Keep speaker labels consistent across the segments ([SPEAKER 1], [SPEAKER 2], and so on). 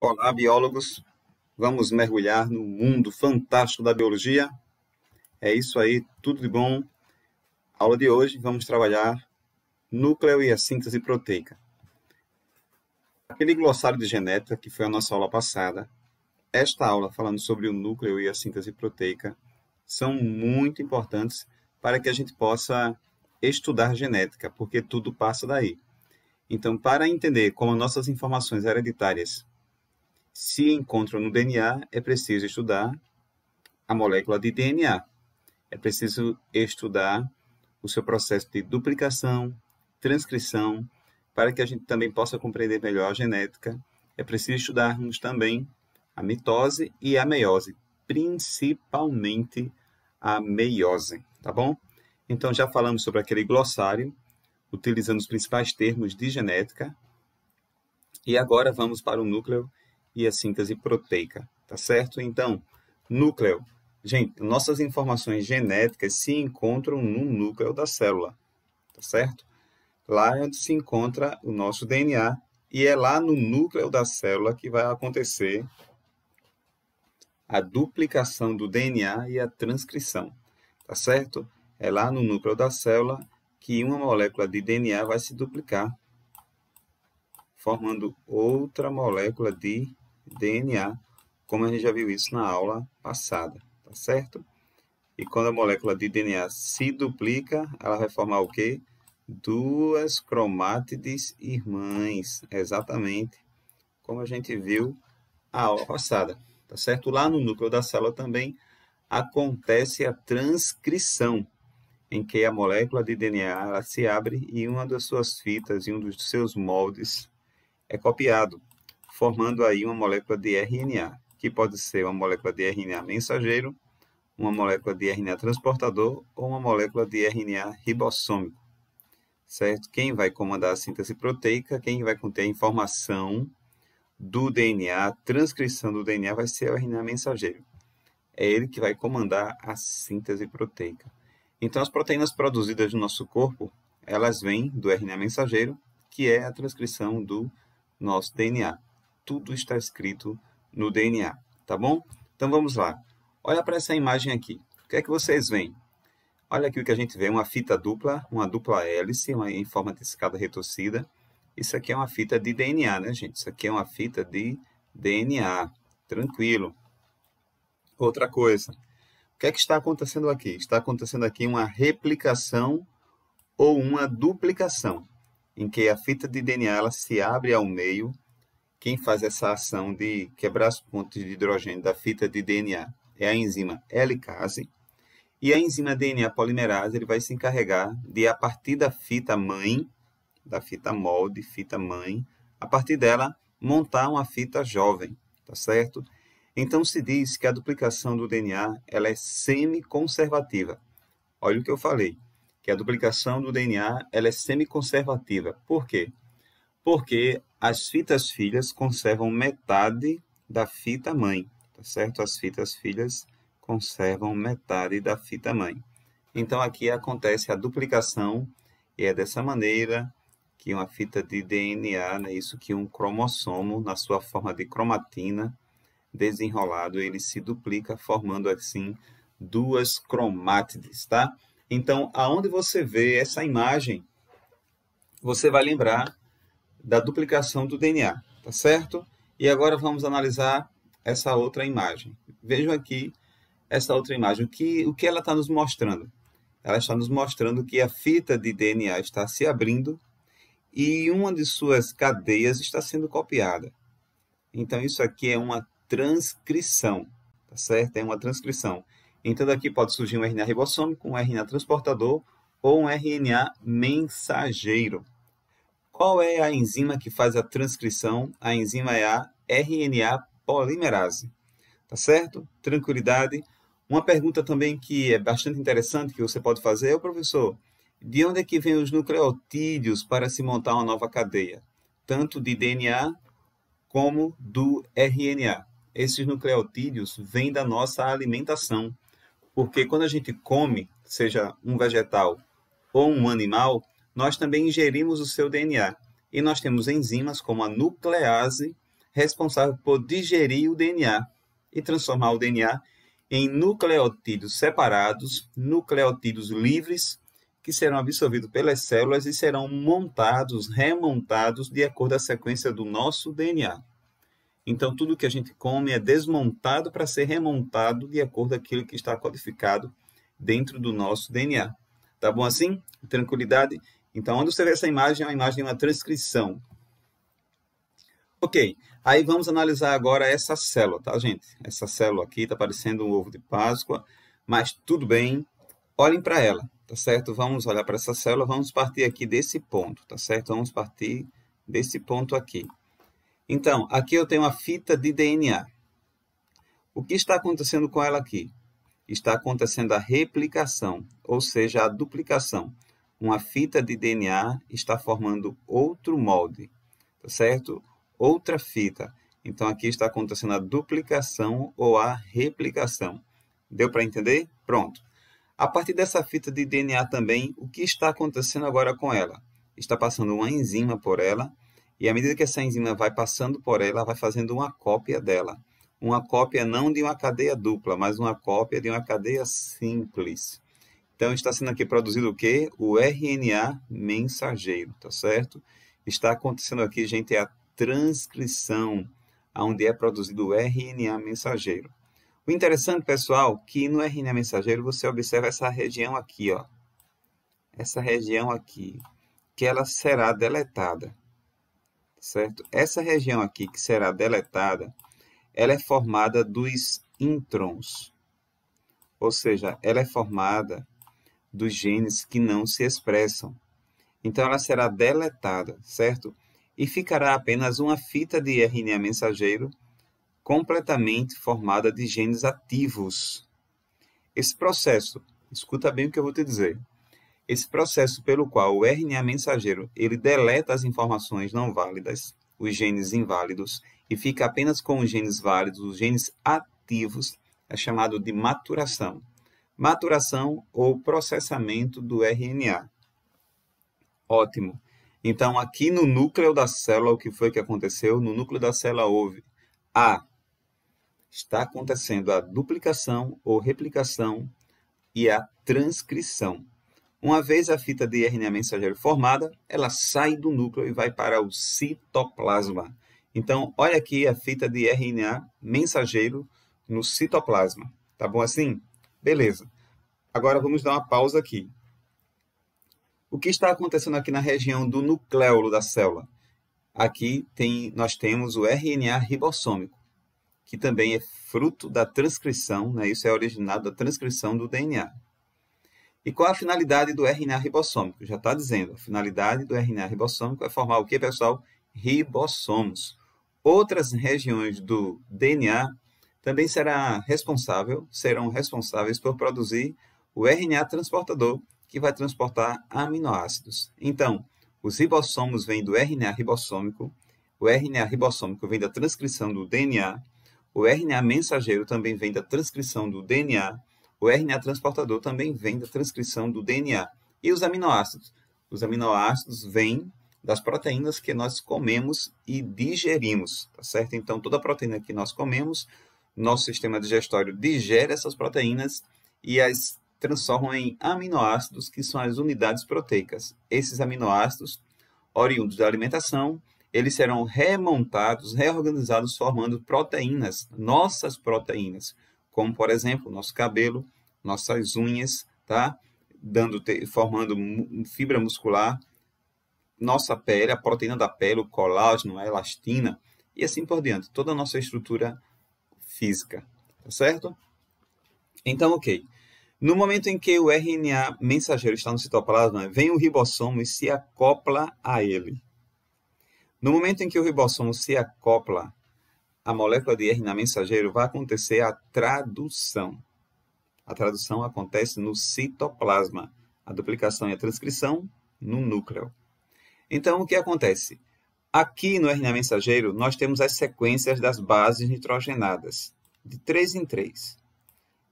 [SPEAKER 1] Olá, biólogos! Vamos mergulhar no mundo fantástico da biologia? É isso aí, tudo de bom? Aula de hoje vamos trabalhar núcleo e a síntese proteica. Aquele glossário de genética que foi a nossa aula passada, esta aula falando sobre o núcleo e a síntese proteica são muito importantes para que a gente possa estudar genética, porque tudo passa daí. Então, para entender como nossas informações hereditárias se encontram no DNA, é preciso estudar a molécula de DNA. É preciso estudar o seu processo de duplicação, transcrição, para que a gente também possa compreender melhor a genética. É preciso estudarmos também a mitose e a meiose, principalmente a meiose, tá bom? Então já falamos sobre aquele glossário, utilizando os principais termos de genética. E agora vamos para o núcleo e a síntese proteica, tá certo? Então, núcleo. Gente, nossas informações genéticas se encontram no núcleo da célula, tá certo? Lá é onde se encontra o nosso DNA e é lá no núcleo da célula que vai acontecer a duplicação do DNA e a transcrição, tá certo? É lá no núcleo da célula que uma molécula de DNA vai se duplicar, formando outra molécula de DNA, como a gente já viu isso na aula passada, tá certo? E quando a molécula de DNA se duplica, ela vai formar o quê? Duas cromátides irmãs, exatamente como a gente viu a aula passada, tá certo? Lá no núcleo da célula também acontece a transcrição, em que a molécula de DNA se abre e uma das suas fitas e um dos seus moldes é copiado formando aí uma molécula de RNA, que pode ser uma molécula de RNA mensageiro, uma molécula de RNA transportador ou uma molécula de RNA ribossômico. Certo? Quem vai comandar a síntese proteica, quem vai conter a informação do DNA, a transcrição do DNA vai ser o RNA mensageiro. É ele que vai comandar a síntese proteica. Então, as proteínas produzidas no nosso corpo, elas vêm do RNA mensageiro, que é a transcrição do nosso DNA tudo está escrito no DNA, tá bom? Então vamos lá. Olha para essa imagem aqui. O que é que vocês veem? Olha aqui o que a gente vê, uma fita dupla, uma dupla hélice, uma em forma de escada retorcida. Isso aqui é uma fita de DNA, né, gente? Isso aqui é uma fita de DNA. Tranquilo. Outra coisa. O que é que está acontecendo aqui? Está acontecendo aqui uma replicação ou uma duplicação, em que a fita de DNA ela se abre ao meio quem faz essa ação de quebrar as pontes de hidrogênio da fita de DNA é a enzima helicase. E a enzima DNA polimerase ele vai se encarregar de, a partir da fita mãe, da fita molde, fita mãe, a partir dela, montar uma fita jovem, tá certo? Então, se diz que a duplicação do DNA ela é semiconservativa. Olha o que eu falei, que a duplicação do DNA ela é semiconservativa. Por quê? Porque as fitas filhas conservam metade da fita mãe, tá certo? As fitas filhas conservam metade da fita mãe. Então aqui acontece a duplicação e é dessa maneira que uma fita de DNA, né, isso que um cromossomo na sua forma de cromatina desenrolado, ele se duplica formando assim duas cromátides, tá? Então, aonde você vê essa imagem, você vai lembrar da duplicação do DNA, tá certo? E agora vamos analisar essa outra imagem. Vejam aqui essa outra imagem, o que, o que ela está nos mostrando? Ela está nos mostrando que a fita de DNA está se abrindo e uma de suas cadeias está sendo copiada. Então, isso aqui é uma transcrição, tá certo? É uma transcrição. Então, daqui pode surgir um RNA ribossômico, um RNA transportador ou um RNA mensageiro. Qual é a enzima que faz a transcrição? A enzima é a RNA polimerase. Tá certo? Tranquilidade. Uma pergunta também que é bastante interessante que você pode fazer é o professor, de onde é que vêm os nucleotídeos para se montar uma nova cadeia? Tanto de DNA como do RNA. Esses nucleotídeos vêm da nossa alimentação, porque quando a gente come, seja um vegetal ou um animal, nós também ingerimos o seu DNA. E nós temos enzimas como a nuclease, responsável por digerir o DNA e transformar o DNA em nucleotídeos separados, nucleotídeos livres, que serão absorvidos pelas células e serão montados, remontados de acordo à sequência do nosso DNA. Então, tudo que a gente come é desmontado para ser remontado de acordo aquilo que está codificado dentro do nosso DNA. Tá bom assim? Tranquilidade? Então, onde você vê essa imagem, é uma imagem de uma transcrição. Ok, aí vamos analisar agora essa célula, tá, gente? Essa célula aqui está parecendo um ovo de Páscoa, mas tudo bem, olhem para ela, tá certo? Vamos olhar para essa célula, vamos partir aqui desse ponto, tá certo? Vamos partir desse ponto aqui. Então, aqui eu tenho uma fita de DNA. O que está acontecendo com ela aqui? Está acontecendo a replicação, ou seja, a duplicação uma fita de DNA está formando outro molde, tá certo? Outra fita. Então aqui está acontecendo a duplicação ou a replicação. Deu para entender? Pronto. A partir dessa fita de DNA também, o que está acontecendo agora com ela? Está passando uma enzima por ela, e à medida que essa enzima vai passando por ela, vai fazendo uma cópia dela. Uma cópia não de uma cadeia dupla, mas uma cópia de uma cadeia simples. Então, está sendo aqui produzido o quê? O RNA mensageiro, tá certo? Está acontecendo aqui, gente, a transcrição, onde é produzido o RNA mensageiro. O interessante, pessoal, que no RNA mensageiro você observa essa região aqui, ó. Essa região aqui, que ela será deletada, tá certo? Essa região aqui, que será deletada, ela é formada dos introns, ou seja, ela é formada dos genes que não se expressam. Então ela será deletada, certo? E ficará apenas uma fita de RNA mensageiro completamente formada de genes ativos. Esse processo, escuta bem o que eu vou te dizer. Esse processo pelo qual o RNA mensageiro ele deleta as informações não válidas, os genes inválidos, e fica apenas com os genes válidos, os genes ativos, é chamado de maturação maturação ou processamento do RNA. Ótimo. Então, aqui no núcleo da célula, o que foi que aconteceu? No núcleo da célula houve A. Está acontecendo a duplicação ou replicação e a transcrição. Uma vez a fita de RNA mensageiro formada, ela sai do núcleo e vai para o citoplasma. Então, olha aqui a fita de RNA mensageiro no citoplasma. Tá bom assim? Beleza. Agora vamos dar uma pausa aqui. O que está acontecendo aqui na região do nucleolo da célula? Aqui tem, nós temos o RNA ribossômico, que também é fruto da transcrição, né? isso é originado da transcrição do DNA. E qual a finalidade do RNA ribossômico? Já está dizendo, a finalidade do RNA ribossômico é formar o que, pessoal? Ribossomos. Outras regiões do DNA também será responsável, serão responsáveis por produzir o RNA transportador, que vai transportar aminoácidos. Então, os ribossomos vêm do RNA ribossômico, o RNA ribossômico vem da transcrição do DNA, o RNA mensageiro também vem da transcrição do DNA, o RNA transportador também vem da transcrição do DNA. E os aminoácidos? Os aminoácidos vêm das proteínas que nós comemos e digerimos, tá certo? Então, toda proteína que nós comemos nosso sistema digestório digere essas proteínas e as transformam em aminoácidos, que são as unidades proteicas. Esses aminoácidos, oriundos da alimentação, eles serão remontados, reorganizados, formando proteínas, nossas proteínas, como, por exemplo, nosso cabelo, nossas unhas, tá? Dando, formando fibra muscular, nossa pele, a proteína da pele, o colágeno, a elastina, e assim por diante. Toda a nossa estrutura física, tá certo? Então, ok. No momento em que o RNA mensageiro está no citoplasma, vem o ribossomo e se acopla a ele. No momento em que o ribossomo se acopla à molécula de RNA mensageiro, vai acontecer a tradução. A tradução acontece no citoplasma, a duplicação e a transcrição no núcleo. Então, o que acontece? Aqui no RNA mensageiro, nós temos as sequências das bases nitrogenadas, de 3 em 3.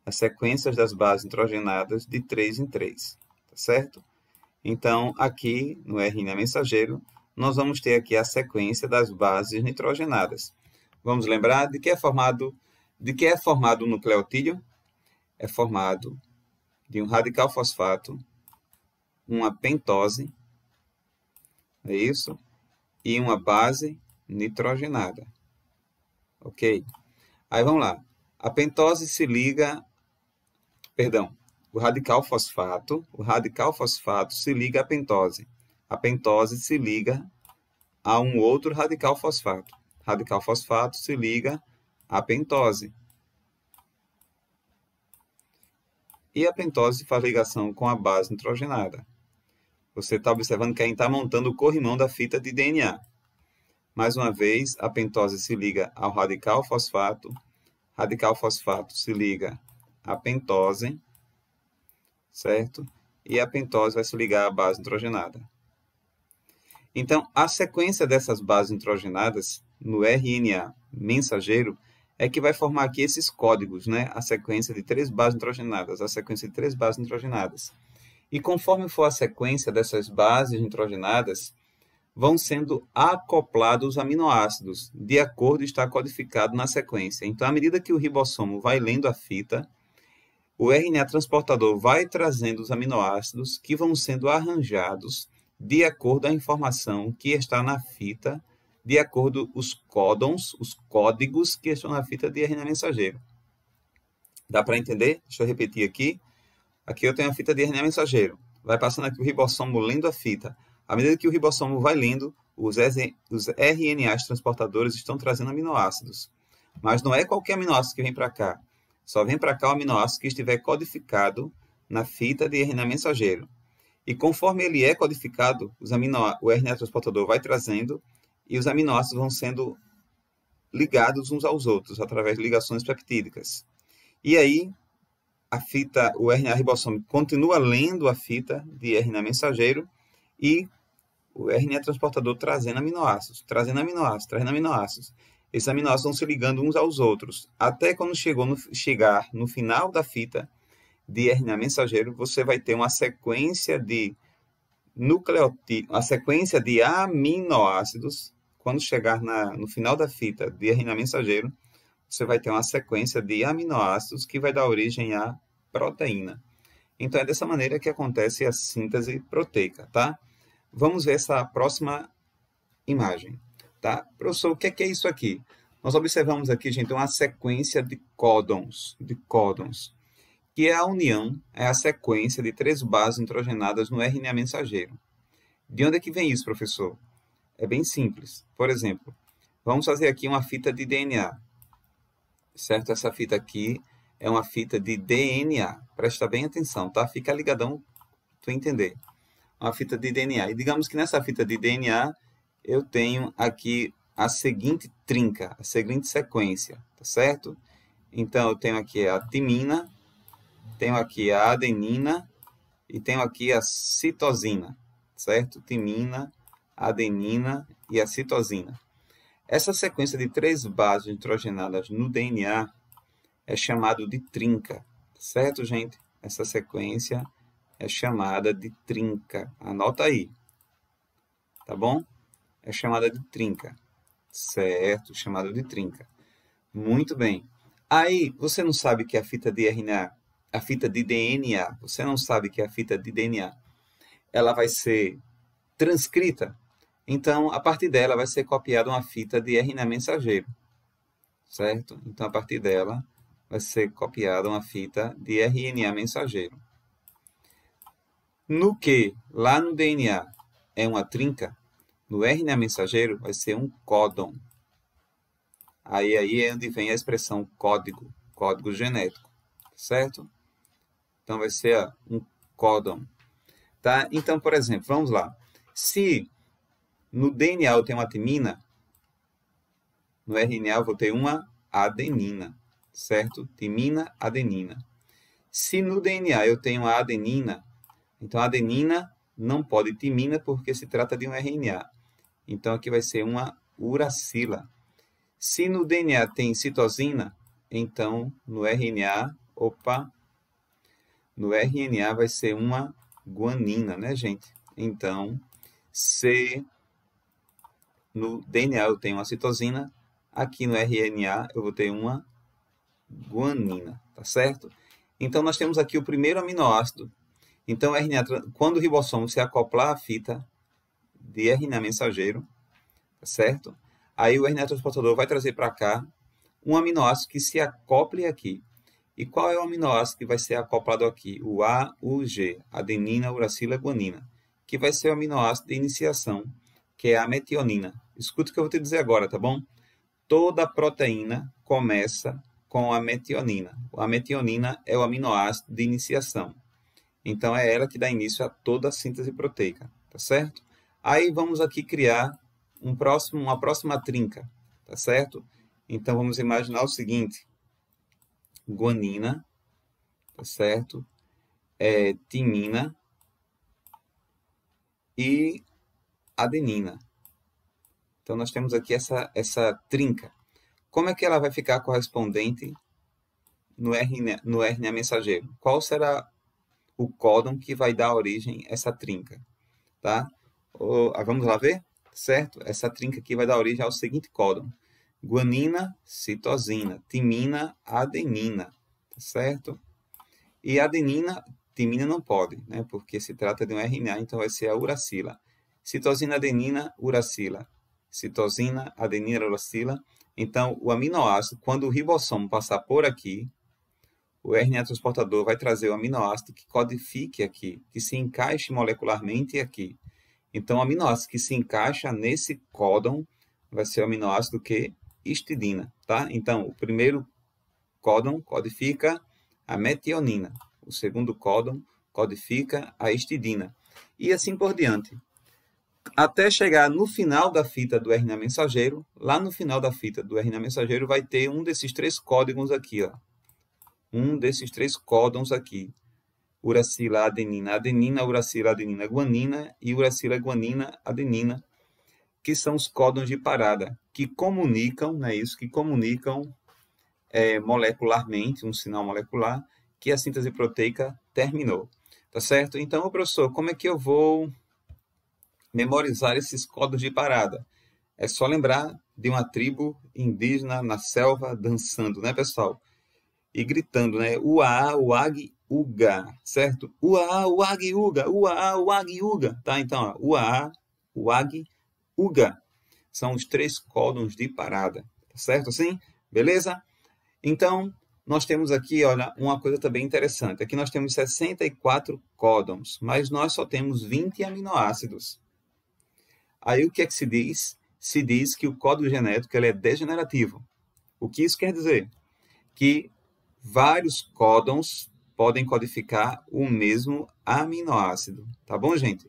[SPEAKER 1] As sequências das bases nitrogenadas de 3 em 3, tá certo? Então, aqui no RNA mensageiro, nós vamos ter aqui a sequência das bases nitrogenadas. Vamos lembrar de que é formado, de que é formado o nucleotídeo? É formado de um radical fosfato, uma pentose, é isso? e uma base nitrogenada. Ok? Aí vamos lá. A pentose se liga, perdão, o radical fosfato, o radical fosfato se liga à pentose. A pentose se liga a um outro radical fosfato. Radical fosfato se liga à pentose. E a pentose faz ligação com a base nitrogenada. Você está observando quem está montando o corrimão da fita de DNA. Mais uma vez, a pentose se liga ao radical fosfato, radical fosfato se liga à pentose, certo? E a pentose vai se ligar à base nitrogenada. Então, a sequência dessas bases nitrogenadas no RNA mensageiro é que vai formar aqui esses códigos, né? A sequência de três bases nitrogenadas, a sequência de três bases nitrogenadas e conforme for a sequência dessas bases nitrogenadas, vão sendo acoplados os aminoácidos, de acordo está codificado na sequência. Então, à medida que o ribossomo vai lendo a fita, o RNA transportador vai trazendo os aminoácidos que vão sendo arranjados de acordo a informação que está na fita, de acordo os códons, os códigos que estão na fita de RNA mensageiro. Dá para entender? Deixa eu repetir aqui. Aqui eu tenho a fita de RNA mensageiro. Vai passando aqui o ribossomo lendo a fita. À medida que o ribossomo vai lendo, os, RNAs transportadores estão trazendo aminoácidos. Mas não é qualquer aminoácido que vem para cá. Só vem para cá o aminoácido que estiver codificado na fita de RNA mensageiro. E conforme ele é codificado, o RNA transportador vai trazendo e os aminoácidos vão sendo ligados uns aos outros através de ligações peptídicas. E aí, a fita, o RNA ribossômico continua lendo a fita de RNA mensageiro e o RNA é transportador trazendo aminoácidos, trazendo aminoácidos, trazendo aminoácidos. Esses aminoácidos vão se ligando uns aos outros. Até quando chegou no, chegar no final da fita de RNA mensageiro, você vai ter uma sequência de nucleotídeos, a sequência de aminoácidos, quando chegar na, no final da fita de RNA mensageiro, você vai ter uma sequência de aminoácidos que vai dar origem à proteína. Então, é dessa maneira que acontece a síntese proteica, tá? Vamos ver essa próxima imagem, tá? Professor, o que é, é isso aqui? Nós observamos aqui, gente, uma sequência de códons, de códons, que é a união, é a sequência de três bases nitrogenadas no RNA mensageiro. De onde é que vem isso, professor? É bem simples. Por exemplo, vamos fazer aqui uma fita de DNA certo? Essa fita aqui é uma fita de DNA. Presta bem atenção, tá? Fica ligadão tu entender. Uma fita de DNA. E digamos que nessa fita de DNA eu tenho aqui a seguinte trinca, a seguinte sequência, tá certo? Então eu tenho aqui a timina, tenho aqui a adenina e tenho aqui a citosina, certo? Timina, adenina e a citosina. Essa sequência de três bases nitrogenadas no DNA é chamado de trinca, tá certo, gente? Essa sequência é chamada de trinca. Anota aí, tá bom? É chamada de trinca, certo? Chamada de trinca. Muito bem. Aí, você não sabe que é a fita de RNA, a fita de DNA, você não sabe que é a fita de DNA, ela vai ser transcrita então, a partir dela vai ser copiada uma fita de RNA mensageiro, certo? Então, a partir dela vai ser copiada uma fita de RNA mensageiro. No que lá no DNA é uma trinca, no RNA mensageiro vai ser um códon. Aí, aí é onde vem a expressão código, código genético, certo? Então, vai ser ó, um códon. Tá? Então, por exemplo, vamos lá. Se no DNA eu tenho uma timina, no RNA eu vou ter uma adenina, certo? Timina, adenina. Se no DNA eu tenho a adenina, então a adenina não pode timina porque se trata de um RNA. Então aqui vai ser uma uracila. Se no DNA tem citosina, então no RNA, opa, no RNA vai ser uma guanina, né, gente? Então, C no DNA eu tenho uma citosina, aqui no RNA eu vou ter uma guanina, tá certo? Então nós temos aqui o primeiro aminoácido. Então RNA, quando o ribossomo se acoplar à fita de RNA mensageiro, tá certo? Aí o RNA transportador vai trazer para cá um aminoácido que se acople aqui. E qual é o aminoácido que vai ser acoplado aqui? O A, G, adenina, uracila, guanina, que vai ser o aminoácido de iniciação, que é a metionina. Escuta o que eu vou te dizer agora, tá bom? Toda proteína começa com a metionina. A metionina é o aminoácido de iniciação. Então é ela que dá início a toda a síntese proteica, tá certo? Aí vamos aqui criar um próximo, uma próxima trinca, tá certo? Então vamos imaginar o seguinte: guanina, tá certo? É, timina e adenina. Então, nós temos aqui essa, essa trinca. Como é que ela vai ficar correspondente no RNA, no RNA mensageiro? Qual será o códon que vai dar origem a essa trinca? Tá? Ah, vamos lá ver? Certo? Essa trinca aqui vai dar origem ao seguinte códon. Guanina, citosina, timina, adenina. Tá certo? E adenina, timina não pode, né? Porque se trata de um RNA, então vai ser a uracila. Citosina, adenina, uracila citosina, adenirolacila. Então, o aminoácido, quando o ribossomo passar por aqui, o RNA transportador vai trazer o aminoácido que codifique aqui, que se encaixe molecularmente aqui. Então, o aminoácido que se encaixa nesse códon vai ser o aminoácido que? Histidina, tá? Então, o primeiro códon codifica a metionina, o segundo códon codifica a histidina, e assim por diante até chegar no final da fita do RNA mensageiro, lá no final da fita do RNA mensageiro vai ter um desses três códigos aqui, ó. Um desses três códons aqui. Uracila, adenina, adenina, uracila, adenina, guanina e uracila, guanina, adenina, que são os códons de parada, que comunicam, não é isso? Que comunicam é, molecularmente, um sinal molecular, que a síntese proteica terminou. Tá certo? Então, professor, como é que eu vou memorizar esses códigos de parada. É só lembrar de uma tribo indígena na selva dançando, né, pessoal? E gritando, né? Uá, uag, uga, certo? Uá, uag, uga, uá, uag, uga, tá? Então, ó, uá, uag, uga. São os três códons de parada, tá certo assim? Beleza? Então, nós temos aqui, olha, uma coisa também interessante. Aqui nós temos 64 códons, mas nós só temos 20 aminoácidos. Aí o que é que se diz? Se diz que o código genético ele é degenerativo. O que isso quer dizer? Que vários códons podem codificar o mesmo aminoácido, tá bom, gente?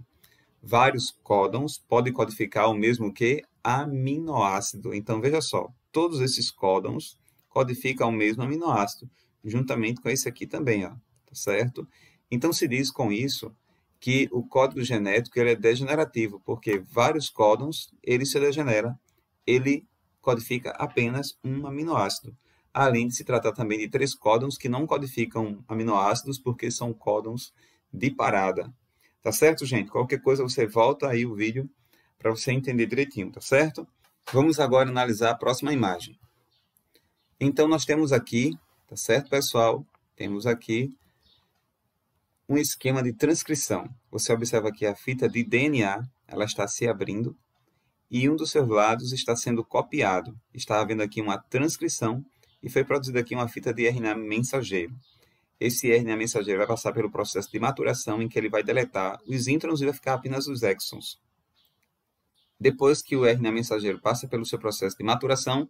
[SPEAKER 1] Vários códons podem codificar o mesmo que aminoácido. Então veja só, todos esses códons codificam o mesmo aminoácido, juntamente com esse aqui também, ó, tá certo? Então se diz com isso que o código genético ele é degenerativo, porque vários códons ele se degenera, ele codifica apenas um aminoácido. Além de se tratar também de três códons que não codificam aminoácidos, porque são códons de parada. Tá certo, gente? Qualquer coisa você volta aí o vídeo para você entender direitinho, tá certo? Vamos agora analisar a próxima imagem. Então, nós temos aqui, tá certo, pessoal? Temos aqui um esquema de transcrição. Você observa que a fita de DNA ela está se abrindo e um dos seus lados está sendo copiado. Está havendo aqui uma transcrição e foi produzida aqui uma fita de RNA mensageiro. Esse RNA mensageiro vai passar pelo processo de maturação em que ele vai deletar os introns e vai ficar apenas os exons. Depois que o RNA mensageiro passa pelo seu processo de maturação,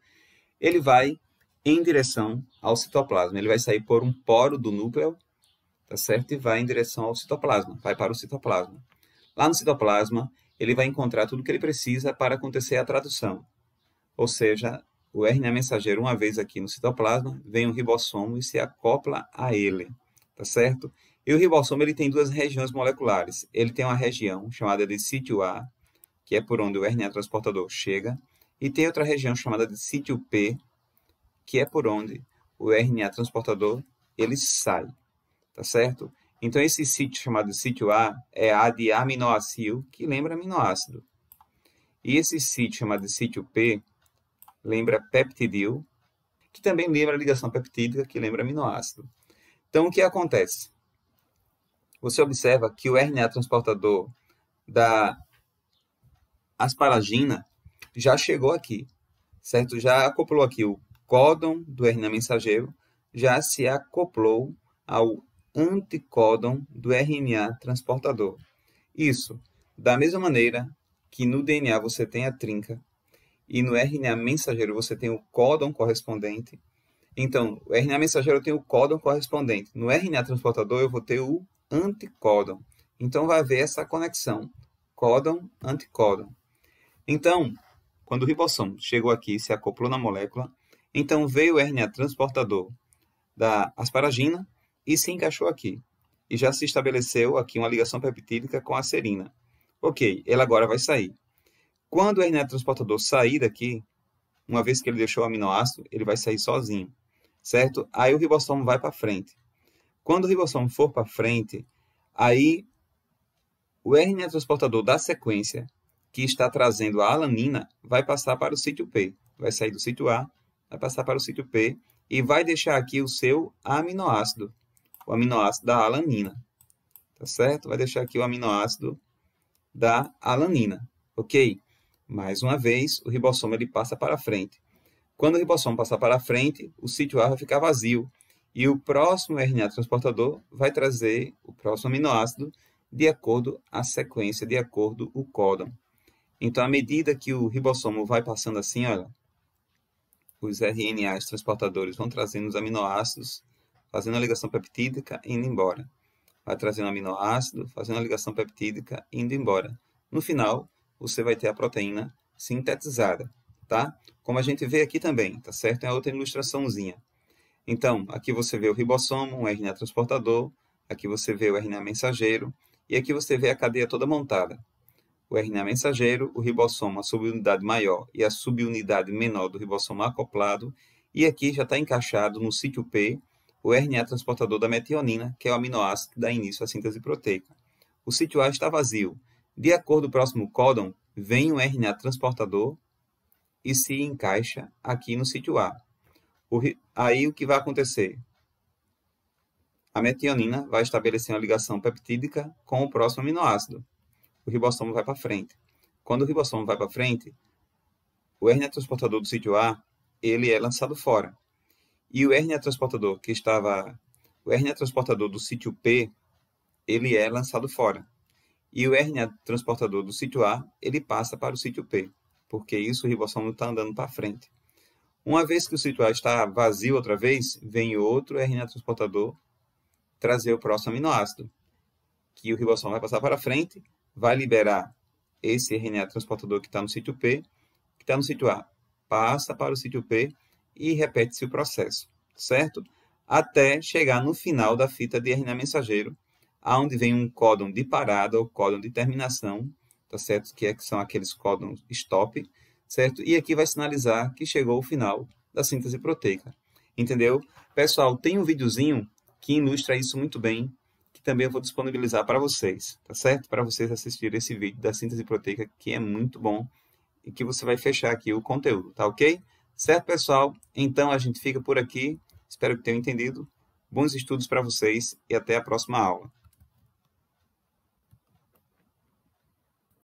[SPEAKER 1] ele vai em direção ao citoplasma. Ele vai sair por um poro do núcleo tá certo? E vai em direção ao citoplasma, vai para o citoplasma. Lá no citoplasma, ele vai encontrar tudo que ele precisa para acontecer a tradução. Ou seja, o RNA mensageiro, uma vez aqui no citoplasma, vem um ribossomo e se acopla a ele, tá certo? E o ribossomo ele tem duas regiões moleculares. Ele tem uma região chamada de sítio A, que é por onde o RNA transportador chega, e tem outra região chamada de sítio P, que é por onde o RNA transportador ele sai tá certo? Então, esse sítio chamado sítio A é A de aminoácido, que lembra aminoácido. E esse sítio chamado sítio P lembra peptidil, que também lembra a ligação peptídica, que lembra aminoácido. Então, o que acontece? Você observa que o RNA transportador da asparagina já chegou aqui, certo? Já acoplou aqui o códon do RNA mensageiro, já se acoplou ao anticódon do RNA transportador. Isso, da mesma maneira que no DNA você tem a trinca e no RNA mensageiro você tem o códon correspondente. Então, o RNA mensageiro tem o códon correspondente. No RNA transportador eu vou ter o anticódon. Então vai haver essa conexão códon-anticódon. Então, quando o ribossomo chegou aqui e se acoplou na molécula, então veio o RNA transportador da asparagina, e se encaixou aqui. E já se estabeleceu aqui uma ligação peptídica com a serina. Ok, ele agora vai sair. Quando o RNA é transportador sair daqui, uma vez que ele deixou o aminoácido, ele vai sair sozinho, certo? Aí o ribossomo vai para frente. Quando o ribossomo for para frente, aí o RNA é transportador da sequência que está trazendo a alanina vai passar para o sítio P. Vai sair do sítio A, vai passar para o sítio P e vai deixar aqui o seu aminoácido o aminoácido da alanina. Tá certo? Vai deixar aqui o aminoácido da alanina, ok? Mais uma vez, o ribossomo ele passa para frente. Quando o ribossomo passar para frente, o sítio A vai ficar vazio. E o próximo RNA transportador vai trazer o próximo aminoácido de acordo a sequência, de acordo o códon. Então, à medida que o ribossomo vai passando assim, olha, os RNAs transportadores vão trazendo os aminoácidos fazendo a ligação peptídica, indo embora. Vai trazendo aminoácido, fazendo a ligação peptídica, indo embora. No final, você vai ter a proteína sintetizada, tá? Como a gente vê aqui também, tá certo? É outra ilustraçãozinha. Então, aqui você vê o ribossomo, o RNA transportador, aqui você vê o RNA mensageiro, e aqui você vê a cadeia toda montada. O RNA mensageiro, o ribossomo, a subunidade maior e a subunidade menor do ribossomo acoplado, e aqui já está encaixado no sítio P o RNA transportador da metionina, que é o aminoácido que dá início à síntese proteica. O sítio A está vazio. De acordo com o próximo códon, vem um RNA transportador e se encaixa aqui no sítio A. O, aí o que vai acontecer? A metionina vai estabelecer uma ligação peptídica com o próximo aminoácido. O ribossomo vai para frente. Quando o ribossomo vai para frente, o RNA transportador do sítio A ele é lançado fora. E o RNA transportador que estava. O RNA transportador do sítio P, ele é lançado fora. E o RNA transportador do sítio A, ele passa para o sítio P, porque isso o ribossomo está andando para frente. Uma vez que o sítio A está vazio outra vez, vem outro RNA transportador trazer o próximo aminoácido, que o ribossomo vai passar para frente, vai liberar esse RNA transportador que está no sítio P, que está no sítio A, passa para o sítio P e repete-se o processo, certo? Até chegar no final da fita de RNA mensageiro, aonde vem um códon de parada ou códon de terminação, tá certo? Que, é, que são aqueles códons stop, certo? E aqui vai sinalizar que chegou o final da síntese proteica, entendeu? Pessoal, tem um videozinho que ilustra isso muito bem, que também eu vou disponibilizar para vocês, tá certo? Para vocês assistirem esse vídeo da síntese proteica, que é muito bom e que você vai fechar aqui o conteúdo, tá ok? Certo, pessoal? Então a gente fica por aqui. Espero que tenham entendido. Bons estudos para vocês e até a próxima aula.